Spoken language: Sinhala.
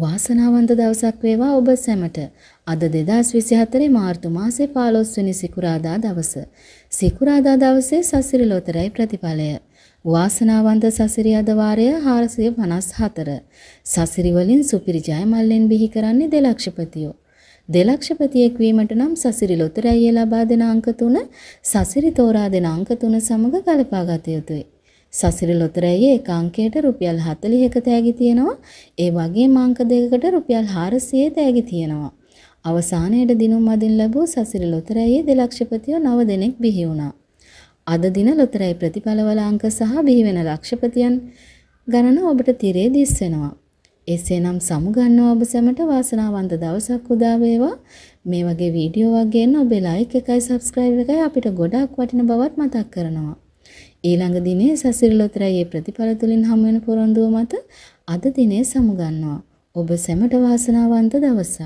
වාසනාවන්ත දවසක් වේවා ඔබ සැමට. අද 2024 මාර්තු මාසේ 15 වෙනි සිකුරාදා දවස. සිකුරාදා දවසේ සසිර ලෝතරයි ප්‍රතිඵලය. වාසනාවන්ත සසිරි අද වාරය 454. සසිරි වලින් සුපිරි ජය මල්ලෙන් බිහි කරන්නේ දෙලක්ෂපතියෝ. දෙලක්ෂපතියෙක් වීමට නම් සසිරි ලොතරැයිය ලබා දෙන අංක 3 සසිරි තෝරා දෙන අංක 3 සමග ගලපා ගත යුතුය. සසිර ලොතරැයේ එක අංකයට රුපියල් 40ක තෑගි තියෙනවා. ඒ වගේම අංක දෙකකට රුපියල් 400 තෑගි තියෙනවා. අවසානයේද දිනුම් මදින් ලැබූ සසිර ලොතරැයේ දෙලක්ෂපතියෝ 9 දෙනෙක් බිහි වුණා. අද දින ලොතරැයි ප්‍රතිඵලවල අංක සහ බිහි වෙන ලක්ෂපතියන් ගණන ඔබට තිරේ දිස් වෙනවා. එසේනම් සමුගන්නවා ඔබ සැමට වාසනාවන්ත දවසක් උදා වේවා. මේ වගේ වීඩියෝ වගේන ඔබේ ලයික් එකයි subscribe එකයි අපිට ගොඩක් වටින බවත් මතක් කරනවා. ඊළඟ දිනේ සසිර ලොතරැයි ඒ ප්‍රතිඵල තුලින් හමු වෙන පොරොන්දුව මත අද දිනේ සමුගන්නවා. ඔබ සැමට වාසනාවන්ත දවසක්.